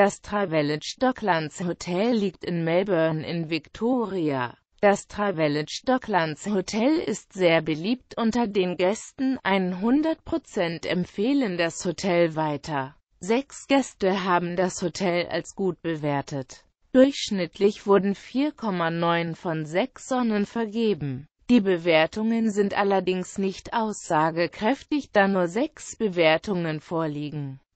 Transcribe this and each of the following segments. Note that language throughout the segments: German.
Das Travelodge Docklands Hotel liegt in Melbourne in Victoria. Das Travelodge Docklands Hotel ist sehr beliebt unter den Gästen, 100% empfehlen das Hotel weiter. Sechs Gäste haben das Hotel als gut bewertet. Durchschnittlich wurden 4,9 von 6 Sonnen vergeben. Die Bewertungen sind allerdings nicht aussagekräftig, da nur sechs Bewertungen vorliegen.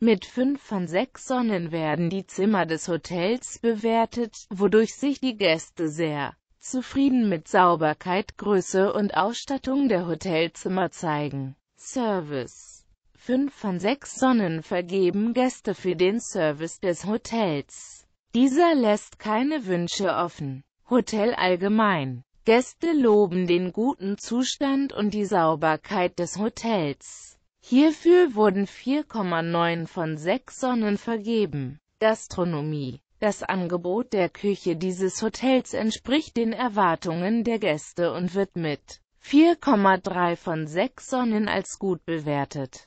mit fünf von sechs Sonnen werden die Zimmer des Hotels bewertet, wodurch sich die Gäste sehr zufrieden mit Sauberkeit, Größe und Ausstattung der Hotelzimmer zeigen. Service 5 von 6 Sonnen vergeben Gäste für den Service des Hotels. Dieser lässt keine Wünsche offen. Hotel allgemein. Gäste loben den guten Zustand und die Sauberkeit des Hotels. Hierfür wurden 4,9 von 6 Sonnen vergeben. Gastronomie Das Angebot der Küche dieses Hotels entspricht den Erwartungen der Gäste und wird mit 4,3 von 6 Sonnen als gut bewertet.